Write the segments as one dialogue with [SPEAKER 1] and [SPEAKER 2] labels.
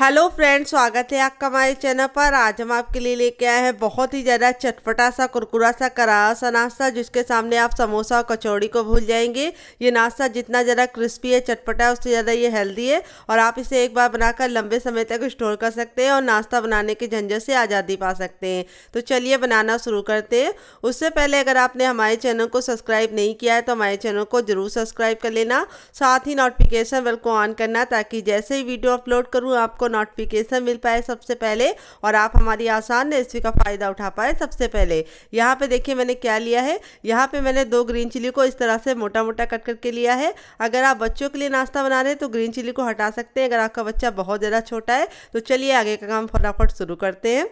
[SPEAKER 1] hello friends स्वागत है आपका हमारे चैनल पर आज हम आपके लिए लेके आए हैं बहुत ही ज़्यादा चटपटा सा कुरकुरा सा करारा सा नाश्ता जिसके सामने आप समोसा और कचौड़ी को भूल जाएंगे ये नाश्ता जितना ज़्यादा क्रिस्पी है चटपटा है उससे ज़्यादा ये हेल्दी है और आप इसे एक बार बनाकर लंबे समय तक स्टोर कर सकते हैं और नाश्ता बनाने के झंझट से आज़ादी पा सकते हैं तो चलिए बनाना शुरू करते हैं उससे पहले अगर आपने हमारे चैनल को सब्सक्राइब नहीं किया है तो हमारे चैनल को ज़रूर सब्सक्राइब कर लेना साथ ही नोटिफिकेशन बेल को ऑन करना ताकि जैसे ही वीडियो अपलोड करूँ आपको नोटिफिकेशन मिल पाए सबसे पहले और आप हमारी आसान रेसिपी का फ़ायदा उठा पाए सबसे पहले यहाँ पे देखिए मैंने क्या लिया है यहाँ पे मैंने दो ग्रीन चिली को इस तरह से मोटा मोटा कट करके लिया है अगर आप बच्चों के लिए नाश्ता बना रहे हैं तो ग्रीन चिली को हटा सकते हैं अगर आपका बच्चा बहुत ज़्यादा छोटा है तो चलिए आगे का काम फटाफट शुरू करते हैं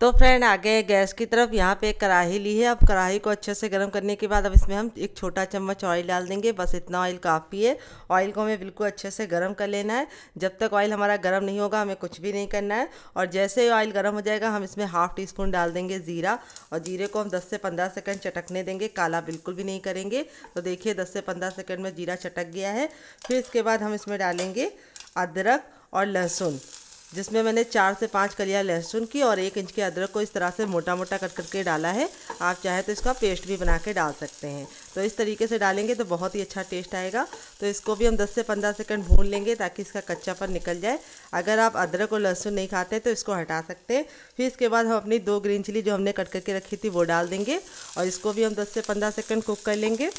[SPEAKER 1] तो फ्रेंड आगे गए गैस की तरफ यहाँ पे एक कढ़ाई ली है अब कढ़ाई को अच्छे से गर्म करने के बाद अब इसमें हम एक छोटा चम्मच ऑयल डाल देंगे बस इतना ऑयल काफ़ी है ऑयल को हमें बिल्कुल अच्छे से गर्म कर लेना है जब तक ऑयल हमारा गर्म नहीं होगा हमें कुछ भी नहीं करना है और जैसे ही ऑयल गर्म हो जाएगा हम इसमें हाफ टी स्पून डाल देंगे ज़ीरा और जीरे को हम दस से पंद्रह सेकेंड चटकने देंगे काला बिल्कुल भी नहीं करेंगे तो देखिए दस से पंद्रह सेकेंड में जीरा चटक गया है फिर इसके बाद हम इसमें डालेंगे अदरक और लहसुन जिसमें मैंने चार से पाँच कलिया लहसुन की और एक इंच के अदरक को इस तरह से मोटा मोटा कट करके डाला है आप चाहे तो इसका पेस्ट भी बना के डाल सकते हैं तो इस तरीके से डालेंगे तो बहुत ही अच्छा टेस्ट आएगा तो इसको भी हम 10 से 15 सेकंड भून लेंगे ताकि इसका कच्चापन निकल जाए अगर आप अदरक और लहसुन नहीं खाते तो इसको हटा सकते हैं फिर इसके बाद हम अपनी दो ग्रीन चिली जो हमने कट करके रखी थी वो डाल देंगे और इसको भी हम दस से पंद्रह सेकेंड कुक कर लेंगे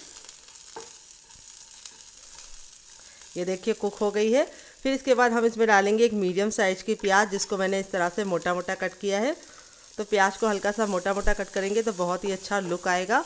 [SPEAKER 1] ये देखिए कुक हो गई है फिर इसके बाद हम इसमें डालेंगे एक मीडियम साइज़ की प्याज जिसको मैंने इस तरह से मोटा मोटा कट किया है तो प्याज को हल्का सा मोटा मोटा कट करेंगे तो बहुत ही अच्छा लुक आएगा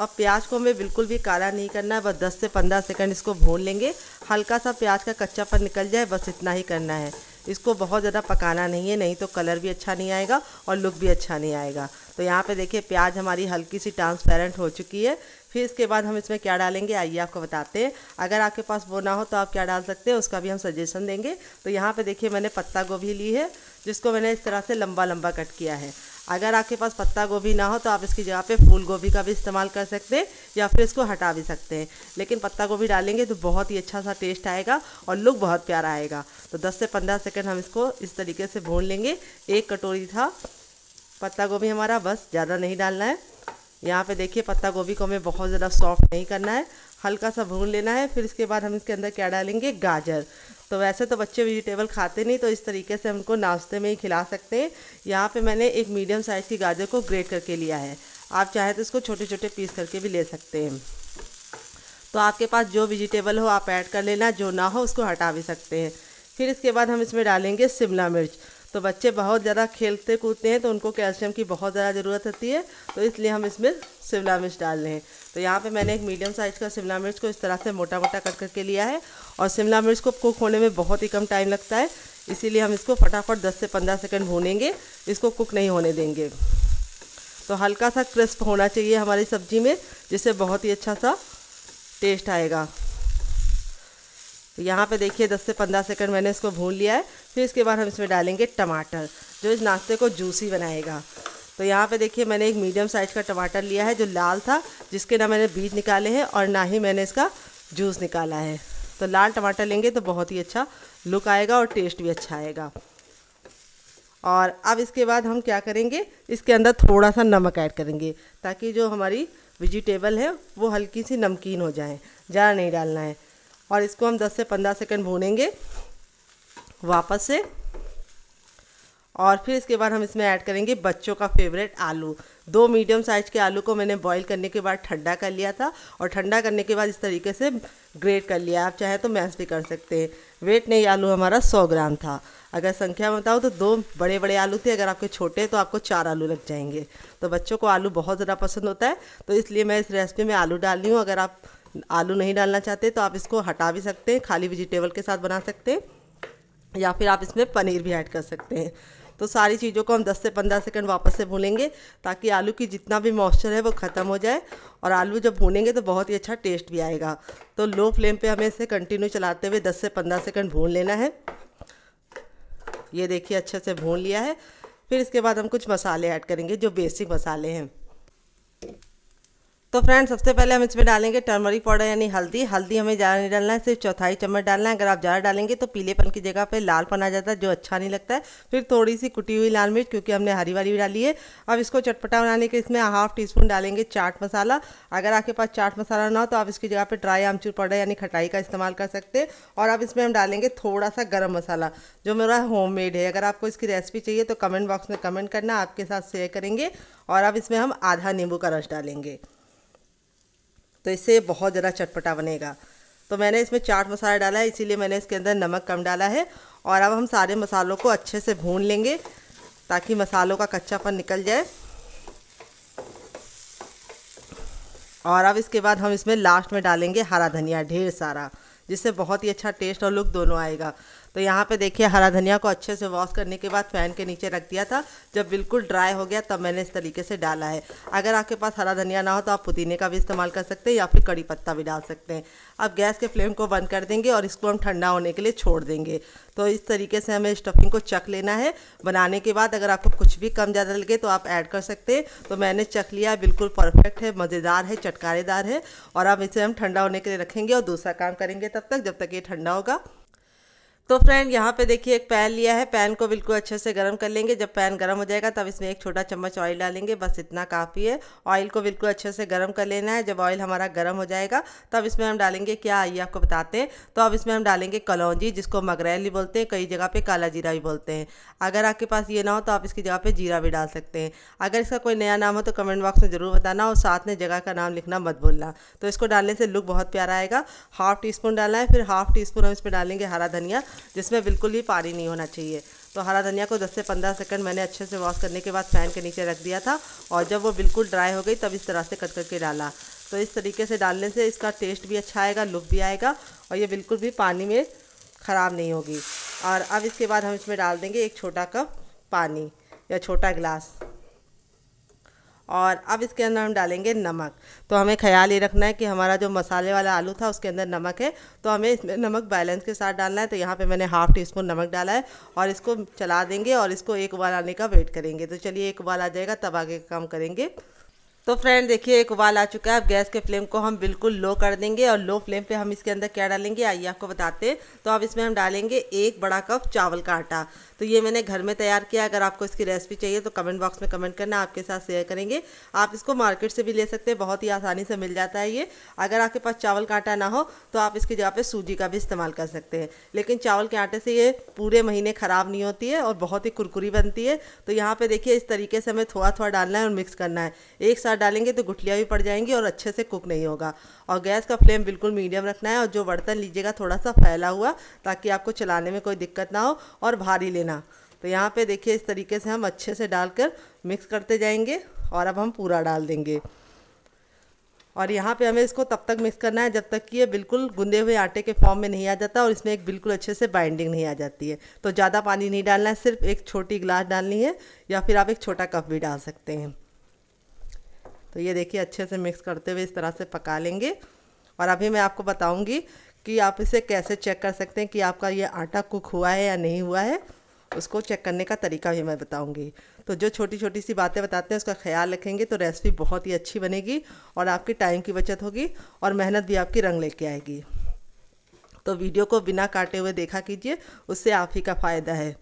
[SPEAKER 1] और प्याज को हमें बिल्कुल भी काला नहीं करना है बस 10 से 15 सेकंड इसको भून लेंगे हल्का सा प्याज का कच्चा पर निकल जाए बस इतना ही करना है इसको बहुत ज़्यादा पकाना नहीं है नहीं तो कलर भी अच्छा नहीं आएगा और लुक भी अच्छा नहीं आएगा तो यहाँ पे देखिए प्याज हमारी हल्की सी ट्रांसपेरेंट हो चुकी है फिर इसके बाद हम इसमें क्या डालेंगे आइए आपको बताते हैं अगर आपके पास वो ना हो तो आप क्या डाल सकते हैं उसका भी हम सजेशन देंगे तो यहाँ पर देखिए मैंने पत्ता गोभी ली है जिसको मैंने इस तरह से लंबा लंबा कट किया है अगर आपके पास पत्ता गोभी ना हो तो आप इसकी जगह पर फूल गोभी का भी इस्तेमाल कर सकते हैं या फिर इसको हटा भी सकते हैं लेकिन पत्ता गोभी डालेंगे तो बहुत ही अच्छा सा टेस्ट आएगा और लुक बहुत प्यारा आएगा तो दस से पंद्रह सेकेंड हम इसको इस तरीके से भून लेंगे एक कटोरी था पत्ता गोभी हमारा बस ज़्यादा नहीं डालना है यहाँ पे देखिए पत्ता गोभी को हमें बहुत ज़्यादा सॉफ्ट नहीं करना है हल्का सा भून लेना है फिर इसके बाद हम इसके अंदर क्या डालेंगे गाजर तो वैसे तो बच्चे वेजिटेबल खाते नहीं तो इस तरीके से हमको नाश्ते में ही खिला सकते हैं यहाँ पे मैंने एक मीडियम साइज़ की गाजर को ग्रेट करके लिया है आप चाहे तो इसको छोटे छोटे पीस करके भी ले सकते हैं तो आपके पास जो वेजिटेबल हो आप ऐड कर लेना जो ना हो उसको हटा भी सकते हैं फिर इसके बाद हम इसमें डालेंगे शिमला मिर्च तो बच्चे बहुत ज़्यादा खेलते कूदते हैं तो उनको कैल्शियम की बहुत ज़्यादा ज़रूरत होती है तो इसलिए हम इसमें शिमला मिर्च डाल रहे हैं तो यहाँ पे मैंने एक मीडियम साइज़ का शिमला मिर्च को इस तरह से मोटा मोटा कट करके लिया है और शिमला मिर्च को कुक होने में बहुत ही कम टाइम लगता है इसीलिए हम इसको फटाफट दस से पंद्रह सेकेंड भूनेंगे इसको कुक नहीं होने देंगे तो हल्का सा क्रिस्प होना चाहिए हमारी सब्ज़ी में जिससे बहुत ही अच्छा सा टेस्ट आएगा तो यहाँ पे देखिए 10 से 15 सेकंड मैंने इसको भून लिया है फिर इसके बाद हम इसमें डालेंगे टमाटर जो इस नाश्ते को जूसी बनाएगा तो यहाँ पे देखिए मैंने एक मीडियम साइज का टमाटर लिया है जो लाल था जिसके ना मैंने बीज निकाले हैं और ना ही मैंने इसका जूस निकाला है तो लाल टमाटर लेंगे तो बहुत ही अच्छा लुक आएगा और टेस्ट भी अच्छा आएगा और अब इसके बाद हम क्या करेंगे इसके अंदर थोड़ा सा नमक ऐड करेंगे ताकि जो हमारी वेजिटेबल है वो हल्की सी नमकीन हो जाए ज़्यादा नहीं डालना है और इसको हम 10 से 15 सेकंड भूनेंगे वापस से और फिर इसके बाद हम इसमें ऐड करेंगे बच्चों का फेवरेट आलू दो मीडियम साइज़ के आलू को मैंने बॉईल करने के बाद ठंडा कर लिया था और ठंडा करने के बाद इस तरीके से ग्रेट कर लिया आप चाहें तो मैश भी कर सकते हैं वेट नहीं आलू हमारा सौ ग्राम था अगर संख्या में बताओ तो दो बड़े बड़े आलू थे अगर आपके छोटे तो आपको चार आलू लग जाएंगे तो बच्चों को आलू बहुत ज़्यादा पसंद होता है तो इसलिए मैं इस रेसिपी में आलू डाल रही हूँ अगर आप आलू नहीं डालना चाहते तो आप इसको हटा भी सकते हैं खाली वेजिटेबल के साथ बना सकते हैं या फिर आप इसमें पनीर भी ऐड कर सकते हैं तो सारी चीज़ों को हम 10 से 15 सेकंड वापस से भूनेंगे ताकि आलू की जितना भी मॉइस्चर है वो ख़त्म हो जाए और आलू जब भूनेंगे तो बहुत ही अच्छा टेस्ट भी आएगा तो लो फ्लेम पे हमें इसे कंटिन्यू चलाते हुए 10 से 15 सेकंड भून लेना है ये देखिए अच्छे से भून लिया है फिर इसके बाद हम कुछ मसाले ऐड करेंगे जो बेसिक मसाले हैं तो फ्रेंड सबसे पहले हम इसमें डालेंगे टर्मरिक पाउडर यानी हल्दी हल्दी हमें ज़्यादा नहीं डालना है सिर्फ चौथाई चम्मच डालना है अगर आप ज़्यादा डालेंगे तो पीलेपन की जगह पे लालपन आ जाता है जो अच्छा नहीं लगता है फिर थोड़ी सी कुटी हुई लाल मिर्च क्योंकि हमने हरी वाली भी डाली है अब इसको चटपटा बनाने के इसमें हाफ टी स्पून डालेंगे चाट मसाला अगर आपके पास चाट मसाला ना हो तो आप इसकी जगह पर ड्राई आमचूर पाउडर यानी खटाई का इस्तेमाल कर सकते हैं और अब इसमें हम डालेंगे थोड़ा सा गर्म मसाला जो मेरा होम है अगर आपको इसकी रेसिपी चाहिए तो कमेंट बॉक्स में कमेंट करना आपके साथ शेयर करेंगे और अब इसमें हम आधा नींबू का रस डालेंगे तो इससे बहुत ज़्यादा चटपटा बनेगा तो मैंने इसमें चाट मसाला डाला है इसीलिए मैंने इसके अंदर नमक कम डाला है और अब हम सारे मसालों को अच्छे से भून लेंगे ताकि मसालों का कच्चापन निकल जाए और अब इसके बाद हम इसमें लास्ट में डालेंगे हरा धनिया ढेर सारा जिससे बहुत ही अच्छा टेस्ट और लुक दोनों आएगा तो यहाँ पे देखिए हरा धनिया को अच्छे से वॉश करने के बाद फ़ैन के नीचे रख दिया था जब बिल्कुल ड्राई हो गया तब मैंने इस तरीके से डाला है अगर आपके पास हरा धनिया ना हो तो आप पुदीने का भी इस्तेमाल कर सकते हैं या फिर कड़ी पत्ता भी डाल सकते हैं अब गैस के फ्लेम को बंद कर देंगे और इसको हम ठंडा होने के लिए छोड़ देंगे तो इस तरीके से हमें स्टफिंग को चख लेना है बनाने के बाद अगर आपको कुछ भी कम ज़्यादा लगे तो आप ऐड कर सकते हैं तो मैंने चख लिया बिल्कुल परफेक्ट है मज़ेदार है चटकारेदार है और अब इसे हम ठंडा होने के लिए रखेंगे और दूसरा काम करेंगे तब तक जब तक ये ठंडा होगा तो फ्रेंड यहाँ पे देखिए एक पैन लिया है पैन को बिल्कुल अच्छे से गर्म कर लेंगे जब पैन गर्म हो जाएगा तब इसमें एक छोटा चम्मच ऑयल डालेंगे बस इतना काफ़ी है ऑयल को बिल्कुल अच्छे से गर्म कर लेना है जब ऑयल हमारा गर्म हो जाएगा तब इसमें हम डालेंगे क्या आइए आपको बताते हैं तो अब इसमें हम डालेंगे कलौजी जिसको मगरैल भी बोलते हैं कई जगह पर काला जीरा भी बोलते हैं अगर आपके पास ये ना हो तो आप इसकी जगह पर जीरा भी डाल सकते हैं अगर इसका कोई नया नाम हो तो कमेंट बॉक्स में ज़रूर बताना और साथ में जगह का नाम लिखना मत भूलना तो इसको डालने से लुक बहुत प्यारा आएगा हाफ टी स्पून डालना है फिर हाफ टी स्पून हम इसमें डालेंगे हरा धनिया जिसमें बिल्कुल ही पानी नहीं होना चाहिए तो हरा धनिया को 10 से 15 सेकंड मैंने अच्छे से वॉश करने के बाद फ़ैन के नीचे रख दिया था और जब वो बिल्कुल ड्राई हो गई तब इस तरह से कट करके डाला तो इस तरीके से डालने से इसका टेस्ट भी अच्छा आएगा लुक भी आएगा और ये बिल्कुल भी पानी में ख़राब नहीं होगी और अब इसके बाद हम इसमें डाल देंगे एक छोटा कप पानी या छोटा गिलास और अब इसके अंदर हम डालेंगे नमक तो हमें ख्याल ये रखना है कि हमारा जो मसाले वाला आलू था उसके अंदर नमक है तो हमें इसमें नमक बैलेंस के साथ डालना है तो यहाँ पे मैंने हाफ़ टी स्पून नमक डाला है और इसको चला देंगे और इसको एक उबाल आने का वेट करेंगे तो चलिए एक उबाल आ जाएगा तब आगे काम करेंगे तो फ्रेंड देखिए एक उबाल आ चुका है अब गैस के फ्लेम को हम बिल्कुल लो कर देंगे और लो फ्लेम पे हम इसके अंदर क्या डालेंगे आइए आपको बताते हैं तो अब इसमें हम डालेंगे एक बड़ा कप चावल का आटा तो ये मैंने घर में तैयार किया अगर आपको इसकी रेसिपी चाहिए तो कमेंट बॉक्स में कमेंट करना आपके साथ शेयर करेंगे आप इसको मार्केट से भी ले सकते हैं बहुत ही आसानी से मिल जाता है ये अगर आपके पास चावल का आटा ना हो तो आप इसकी जगह पर सूजी का भी इस्तेमाल कर सकते हैं लेकिन चावल के आटे से ये पूरे महीने ख़राब नहीं होती है और बहुत ही कुरकुरी बनती है तो यहाँ पर देखिए इस तरीके से हमें थोड़ा थोड़ा डालना है और मिक्स करना है एक साथ डालेंगे तो गुठलियाँ भी पड़ जाएंगी और अच्छे से कुक नहीं होगा और गैस का फ्लेम बिल्कुल मीडियम रखना है और जो बर्तन लीजिएगा थोड़ा सा फैला हुआ ताकि आपको चलाने में कोई दिक्कत ना हो और भारी लेना देना तो यहाँ पे देखिए इस तरीके से हम अच्छे से डालकर मिक्स करते जाएंगे और अब हम पूरा डाल देंगे और यहाँ पे हमें इसको तब तक मिक्स करना है जब तक कि ये बिल्कुल गुंदे हुए आटे के फॉर्म में नहीं आ जाता और इसमें एक बिल्कुल अच्छे से बाइंडिंग नहीं आ जाती है तो ज़्यादा पानी नहीं डालना है सिर्फ एक छोटी गिलास डालनी है या फिर आप एक छोटा कप भी डाल सकते हैं तो ये देखिए अच्छे से मिक्स करते हुए इस तरह से पका लेंगे और अभी मैं आपको बताऊँगी कि आप इसे कैसे चेक कर सकते हैं कि आपका ये आटा कुक हुआ है या नहीं हुआ है उसको चेक करने का तरीका भी मैं बताऊंगी तो जो छोटी छोटी सी बातें बताते हैं उसका ख्याल रखेंगे तो रेसिपी बहुत ही अच्छी बनेगी और आपकी टाइम की बचत होगी और मेहनत भी आपकी रंग लेके आएगी तो वीडियो को बिना काटे हुए देखा कीजिए उससे आप ही का फ़ायदा है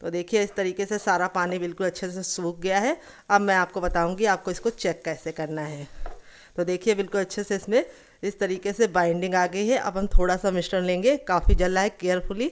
[SPEAKER 1] तो देखिए इस तरीके से सारा पानी बिल्कुल अच्छे से सूख गया है अब मैं आपको बताऊँगी आपको इसको चेक कैसे करना है तो देखिए बिल्कुल अच्छे से इसमें इस तरीके से बाइंडिंग आ गई है अब हम थोड़ा सा मिश्रण लेंगे काफ़ी जल रहा है केयरफुली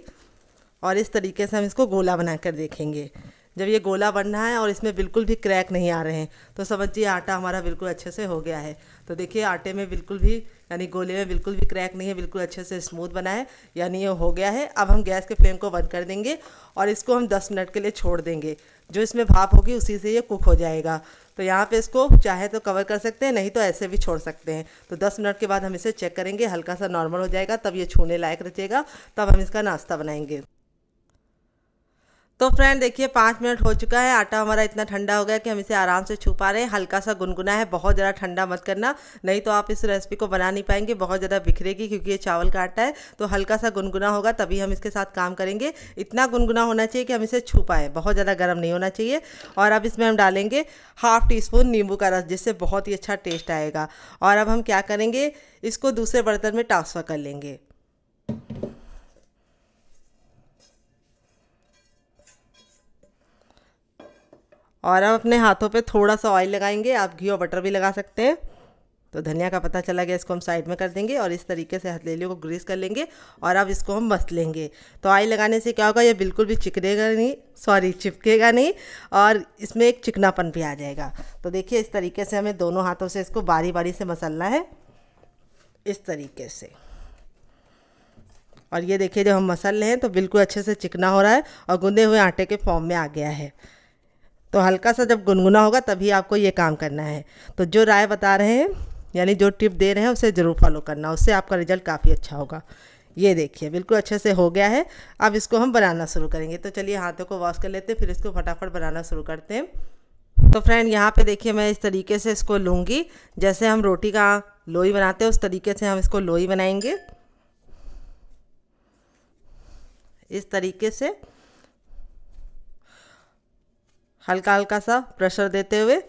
[SPEAKER 1] और इस तरीके से हम इसको गोला बना कर देखेंगे जब ये गोला बन रहा है और इसमें बिल्कुल भी क्रैक नहीं आ रहे हैं तो समझिए आटा हमारा बिल्कुल अच्छे से हो गया है तो देखिए आटे में बिल्कुल भी यानी गोले में बिल्कुल भी क्रैक नहीं है बिल्कुल अच्छे से स्मूथ बना है यानी ये हो गया है अब हम गैस के फ्लेम को बंद कर देंगे और इसको हम 10 मिनट के लिए छोड़ देंगे जो इसमें भाप होगी उसी से ये कुक हो जाएगा तो यहाँ पे इसको चाहे तो कवर कर सकते हैं नहीं तो ऐसे भी छोड़ सकते हैं तो 10 मिनट के बाद हम इसे चेक करेंगे हल्का सा नॉर्मल हो जाएगा तब ये छूने लायक रचेगा तब हम इसका नाश्ता बनाएंगे तो फ्रेंड देखिए पाँच मिनट हो चुका है आटा हमारा इतना ठंडा हो गया कि हम इसे आराम से छुपा रहे हैं हल्का सा गुनगुना है बहुत ज़्यादा ठंडा मत करना नहीं तो आप इस रेसिपी को बना नहीं पाएंगे बहुत ज़्यादा बिखरेगी क्योंकि ये चावल का आटा है तो हल्का सा गुनगुना होगा तभी हम इसके साथ काम करेंगे इतना गुनगुना होना चाहिए कि हम इसे छू पाएँ बहुत ज़्यादा गर्म नहीं होना चाहिए और अब इसमें हम डालेंगे हाफ टी स्पून नींबू का रस जिससे बहुत ही अच्छा टेस्ट आएगा और अब हम क्या करेंगे इसको दूसरे बर्तन में ट्रांसफ़र कर लेंगे और अब अपने हाथों पे थोड़ा सा ऑयल लगाएंगे आप घी और बटर भी लगा सकते हैं तो धनिया का पता चला गया इसको हम साइड में कर देंगे और इस तरीके से हथेलियों को ग्रीस कर लेंगे और अब इसको हम मस लेंगे तो ऑयल लगाने से क्या होगा ये बिल्कुल भी चिकनेगा नहीं सॉरी चिपकेगा नहीं और इसमें एक चिकनापन भी आ जाएगा तो देखिए इस तरीके से हमें दोनों हाथों से इसको बारी बारी से मसलना है इस तरीके से और ये देखिए जब हम मसल रहे हैं तो बिल्कुल अच्छे से चिकना हो रहा है और गूंदे हुए आटे के फॉर्म में आ गया है तो हल्का सा जब गुनगुना होगा तभी आपको ये काम करना है तो जो राय बता रहे हैं यानी जो टिप दे रहे हैं उसे ज़रूर फॉलो करना उससे आपका रिजल्ट काफ़ी अच्छा होगा ये देखिए बिल्कुल अच्छे से हो गया है अब इसको हम बनाना शुरू करेंगे तो चलिए हाथों को वॉश कर लेते हैं फिर इसको फटाफट बनाना शुरू करते हैं तो फ्रेंड यहाँ पे देखिए मैं इस तरीके से इसको लूँगी जैसे हम रोटी का लोई बनाते हैं उस तरीके से हम इसको लोई बनाएंगे इस तरीके से हल्का हल्का सा प्रेशर देते हुए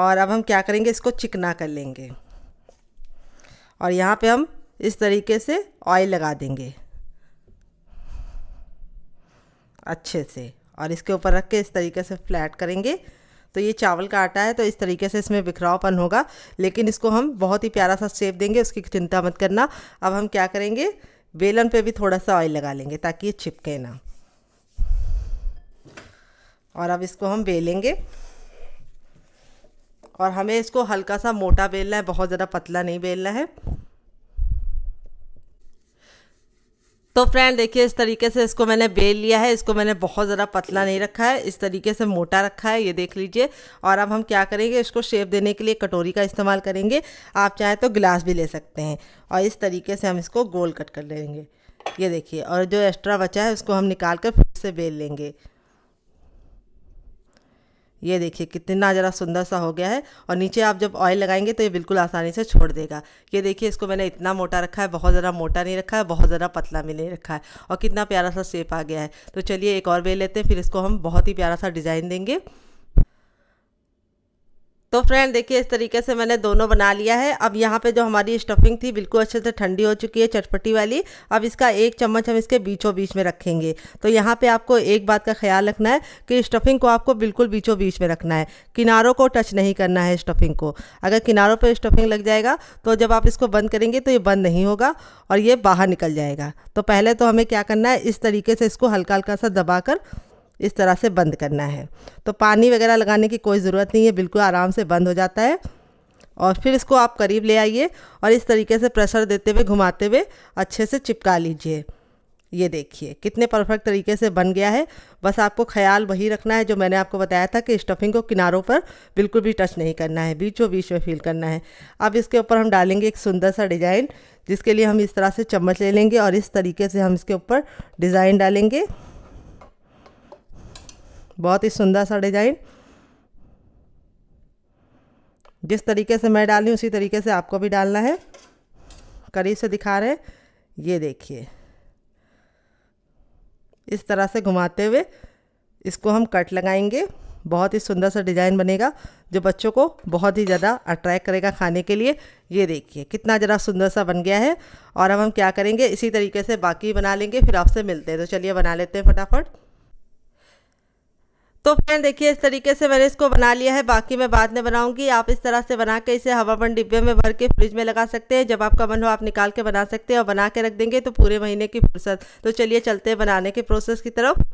[SPEAKER 1] और अब हम क्या करेंगे इसको चिकना कर लेंगे और यहाँ पे हम इस तरीके से ऑयल लगा देंगे अच्छे से और इसके ऊपर रख के इस तरीके से फ्लैट करेंगे तो ये चावल का आटा है तो इस तरीके से इसमें बिखरावपन होगा लेकिन इसको हम बहुत ही प्यारा सा शेप देंगे उसकी चिंता मत करना अब हम क्या करेंगे बेलन पे भी थोड़ा सा ऑयल लगा लेंगे ताकि ये चिपके ना और अब इसको हम बेलेंगे और हमें इसको हल्का सा मोटा बेलना है बहुत ज़्यादा पतला नहीं बेलना है तो फ्रेंड देखिए इस तरीके से इसको मैंने बेल लिया है इसको मैंने बहुत ज़्यादा पतला नहीं रखा है इस तरीके से मोटा रखा है ये देख लीजिए और अब हम क्या करेंगे इसको शेप देने के लिए कटोरी का इस्तेमाल करेंगे आप चाहें तो गिलास भी ले सकते हैं और इस तरीके से हम इसको गोल कट कर लेंगे ये देखिए और जो एक्स्ट्रा बचा है उसको हम निकाल कर फिर से बेल लेंगे ये देखिए कितना ज़रा सुंदर सा हो गया है और नीचे आप जब ऑयल लगाएंगे तो ये बिल्कुल आसानी से छोड़ देगा ये देखिए इसको मैंने इतना मोटा रखा है बहुत ज़रा मोटा नहीं रखा है बहुत ज़्यादा पतला भी नहीं रखा है और कितना प्यारा सा शेप आ गया है तो चलिए एक और बेल लेते हैं फिर इसको हम बहुत ही प्यारा सा डिज़ाइन देंगे तो फ्रेंड देखिए इस तरीके से मैंने दोनों बना लिया है अब यहाँ पे जो हमारी स्टफिंग थी बिल्कुल अच्छे से ठंडी हो चुकी है चटपटी वाली अब इसका एक चम्मच हम इसके बीचों बीच में रखेंगे तो यहाँ पे आपको एक बात का ख्याल रखना है कि स्टफिंग को आपको बिल्कुल बीचों बीच में रखना है किनारों को टच नहीं करना है स्टफिंग को अगर किनारों पर स्टफिंग लग जाएगा तो जब आप इसको बंद करेंगे तो ये बंद नहीं होगा और ये बाहर निकल जाएगा तो पहले तो हमें क्या करना है इस तरीके से इसको हल्का हल्का सा दबा कर इस तरह से बंद करना है तो पानी वगैरह लगाने की कोई ज़रूरत नहीं है बिल्कुल आराम से बंद हो जाता है और फिर इसको आप करीब ले आइए और इस तरीके से प्रेशर देते हुए घुमाते हुए अच्छे से चिपका लीजिए ये देखिए कितने परफेक्ट तरीके से बन गया है बस आपको ख्याल वही रखना है जो मैंने आपको बताया था कि स्टफिंग को किनारों पर बिल्कुल भी टच नहीं करना है बीचों बीच में फील करना है अब इसके ऊपर हम डालेंगे एक सुंदर सा डिज़ाइन जिसके लिए हम इस तरह से चम्मच ले लेंगे और इस तरीके से हम इसके ऊपर डिज़ाइन डालेंगे बहुत ही सुंदर सा डिज़ाइन जिस तरीके से मैं डाली उसी तरीके से आपको भी डालना है करीब से दिखा रहे ये देखिए इस तरह से घुमाते हुए इसको हम कट लगाएंगे बहुत ही सुंदर सा डिज़ाइन बनेगा जो बच्चों को बहुत ही ज़्यादा अट्रैक्ट करेगा खाने के लिए ये देखिए कितना ज़रा सुंदर सा बन गया है और अब हम क्या करेंगे इसी तरीके से बाकी बना लेंगे फिर आपसे मिलते हैं तो चलिए बना लेते हैं फटाफट तो फ्रेंड देखिए इस तरीके से मैंने इसको बना लिया है बाकी मैं बाद में बनाऊंगी आप इस तरह से बना के इसे हवाबंद डिब्बे में भर के फ्रिज में लगा सकते हैं जब आपका मन हो आप निकाल के बना सकते हैं और बना के रख देंगे तो पूरे महीने की फुर्सत तो चलिए चलते हैं बनाने के प्रोसेस की तरफ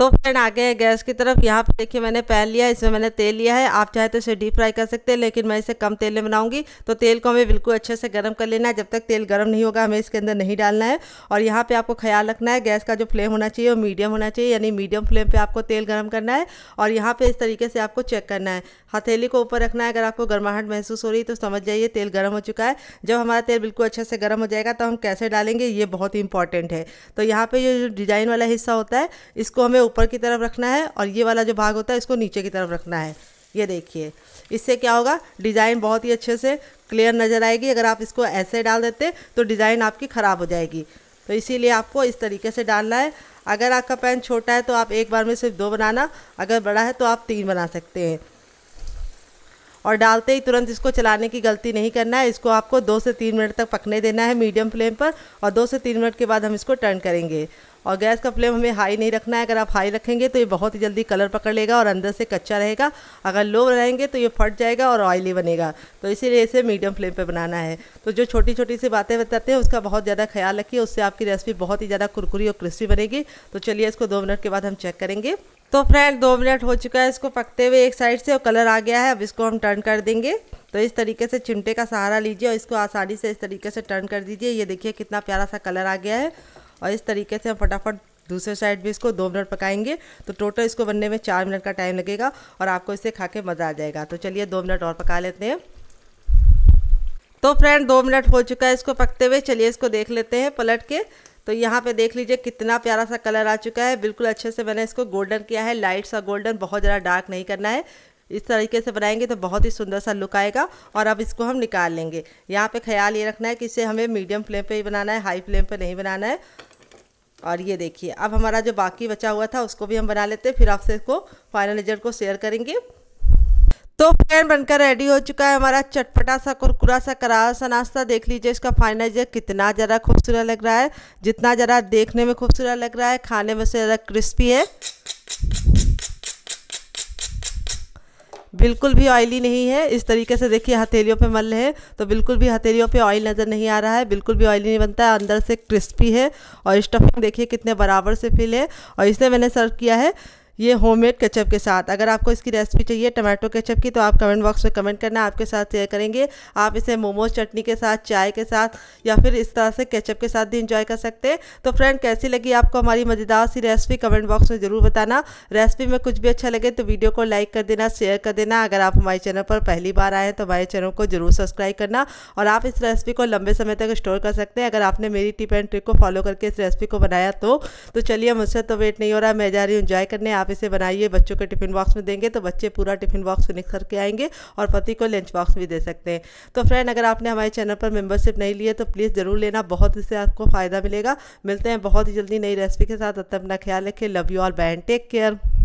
[SPEAKER 1] तो फ्रेंड आगे है गैस की तरफ यहाँ पे देखिए मैंने पैन लिया इसमें मैंने तेल लिया है आप चाहे तो इसे डीप फ्राई कर सकते हैं लेकिन मैं इसे कम तेल में बनाऊंगी तो तेल को हमें बिल्कुल अच्छे से गर्म कर लेना है जब तक तेल गर्म नहीं होगा हमें इसके अंदर नहीं डालना है और यहाँ पे आपको ख्याल रखना है गैस का जो फ्लेम होना चाहिए वो मीडियम होना चाहिए यानी मीडियम फ्लेम पर आपको तेल गर्म करना है और यहाँ पर इस तरीके से आपको चेक करना है हथेली को ऊपर रखना है अगर आपको गर्माहट महसूस हो रही है तो समझ जाइए तेल गर्म हो चुका है जब हमारा तेल बिल्कुल अच्छे से गर्म हो जाएगा तो हम कैसे डालेंगे ये बहुत ही इंपॉर्टेंट है तो यहाँ पर जो डिजाइन वाला हिस्सा होता है इसको हमें ऊपर की तरफ रखना है और ये वाला जो भाग होता है इसको नीचे की तरफ रखना है ये देखिए इससे क्या होगा डिज़ाइन बहुत ही अच्छे से क्लियर नज़र आएगी अगर आप इसको ऐसे डाल देते तो डिज़ाइन आपकी ख़राब हो जाएगी तो इसीलिए आपको इस तरीके से डालना है अगर आपका पेन छोटा है तो आप एक बार में सिर्फ दो बनाना अगर बड़ा है तो आप तीन बना सकते हैं और डालते ही तुरंत इसको चलाने की गलती नहीं करना है इसको आपको दो से तीन मिनट तक पकने देना है मीडियम फ्लेम पर और दो से तीन मिनट के बाद हम इसको टर्न करेंगे और गैस का फ्लेम हमें हाई नहीं रखना है अगर आप हाई रखेंगे तो ये बहुत ही जल्दी कलर पकड़ लेगा और अंदर से कच्चा रहेगा अगर लो रहेंगे तो ये फट जाएगा और ऑयली बनेगा तो इसीलिए इसे मीडियम फ्लेम पर बनाना है तो जो छोटी छोटी सी बातें बताते हैं उसका बहुत ज़्यादा ख्याल रखिए उससे आपकी रेसिपी बहुत ही ज़्यादा कुरकुरी और क्रिस्पी बनेगी तो चलिए इसको दो मिनट के बाद हम चेक करेंगे तो फ्रेंड दो मिनट हो चुका है इसको पकते हुए एक साइड से और कलर आ गया है अब इसको हम टर्न कर देंगे तो इस तरीके से चिमटे का सहारा लीजिए और इसको आसानी से इस तरीके से टर्न कर दीजिए ये देखिए कितना प्यारा सा कलर आ गया है और इस तरीके से हम फटाफट दूसरे साइड भी इसको दो मिनट पकाएंगे तो टोटल इसको बनने में चार मिनट का टाइम लगेगा और आपको इसे खा के मज़ा आ जाएगा तो चलिए दो मिनट और पका लेते हैं तो फ्रेंड दो मिनट हो चुका है इसको पकते हुए चलिए इसको देख लेते हैं पलट के तो यहाँ पे देख लीजिए कितना प्यारा सा कलर आ चुका है बिल्कुल अच्छे से मैंने इसको गोल्डन किया है लाइट सा गोल्डन बहुत ज़्यादा डार्क नहीं करना है इस तरीके से बनाएंगे तो बहुत ही सुंदर सा लुक आएगा और अब इसको हम निकाल लेंगे यहाँ पे ख्याल ये रखना है कि इसे हमें मीडियम फ्लेम पे ही बनाना है हाई फ्लेम पे नहीं बनाना है और ये देखिए अब हमारा जो बाकी बचा हुआ था उसको भी हम बना लेते हैं फिर आपसे इसको फाइनल रिजल्ट को शेयर करेंगे तो फैन बनकर रेडी हो चुका है हमारा चटपटा सा कुरकुरा सा करारा सा नाश्ता देख लीजिए इसका फाइनल कितना ज़्यादा खूबसूरत लग रहा है जितना ज़रा देखने में खूबसूरत लग रहा है खाने में से ज़्यादा क्रिस्पी है बिल्कुल भी ऑयली नहीं है इस तरीके से देखिए हथेलियों पे मल है तो बिल्कुल भी हथेलियों पे ऑयल नज़र नहीं आ रहा है बिल्कुल भी ऑयली नहीं बनता है अंदर से क्रिस्पी है और स्टफिंग देखिए कितने बराबर से फिल है और इसने मैंने सर्व किया है ये होममेड केचप के साथ अगर आपको इसकी रेसिपी चाहिए टमाटो केचप की तो आप कमेंट बॉक्स में कमेंट करना आपके साथ शेयर करेंगे आप इसे मोमोज चटनी के साथ चाय के साथ या फिर इस तरह से केचप के साथ भी इंजॉय कर सकते हैं तो फ्रेंड कैसी लगी आपको हमारी मज़ेदार सी रेसिपी कमेंट बॉक्स में ज़रूर बताना रेसिपी में कुछ भी अच्छा लगे तो वीडियो को लाइक कर देना शेयर कर देना अगर आप हमारे चैनल पर पहली बार आए हैं तो हमारे चैनल को ज़रूर सब्सक्राइब करना और आप इस रेसिपी को लंबे समय तक स्टोर कर सकते हैं अगर आपने मेरी टिप एंड ट्रिक को फॉलो करके इस रेसिपी को बनाया तो।, तो, चलिए मुझसे तो वेट नहीं हो रहा मैं जा रही हूँ इंजॉय करने आप इसे बनाइए बच्चों के टिफ़िन बॉक्स में देंगे तो बच्चे पूरा टिफ़िन बॉक्स फिनिक्स करके आएंगे और पति को लंच बॉक्स भी दे सकते हैं तो फ्रेंड अगर आपने हमारे चैनल पर मेम्बरशिप नहीं ली है तो प्लीज़ ज़रूर लेना बहुत इससे आपको फ़ायदा मिलेगा मिलते हैं बहुत ही जल्दी नई रेसिपी के साथ अब तक अपना ख्याल रखें love you all and take care